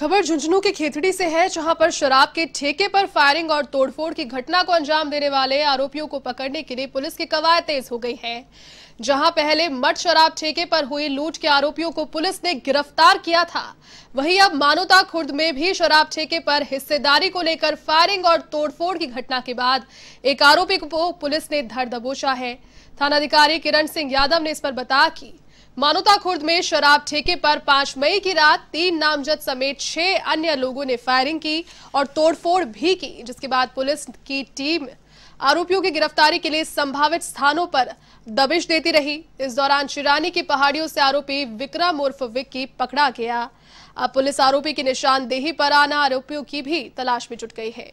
खबर झुंझुनू के खेतड़ी से है जहां पर शराब के ठेके पर फायरिंग और तोड़फोड़ की घटना को अंजाम देने वाले आरोपियों को पकड़ने के लिए पुलिस की कवायद तेज हो गई है जहां पहले मट शराब ठेके पर हुई लूट के आरोपियों को पुलिस ने गिरफ्तार किया था वहीं अब मानोता खुर्द में भी शराब ठेके पर हिस्सेदारी को लेकर फायरिंग और तोड़फोड़ की घटना के बाद एक आरोपी को पुलिस ने धर दबोचा है थानाधिकारी किरण सिंह यादव ने इस पर बताया कि मानोता खुर्द में शराब ठेके पर 5 मई की रात तीन नामजद समेत छह अन्य लोगों ने फायरिंग की और तोड़फोड़ भी की जिसके बाद पुलिस की टीम आरोपियों की गिरफ्तारी के लिए संभावित स्थानों पर दबिश देती रही इस दौरान शिरानी की पहाड़ियों से आरोपी विक्रम उर्फ विक्की पकड़ा गया अब पुलिस आरोपी की निशानदेही पर आना आरोपियों की भी तलाश में जुट गई है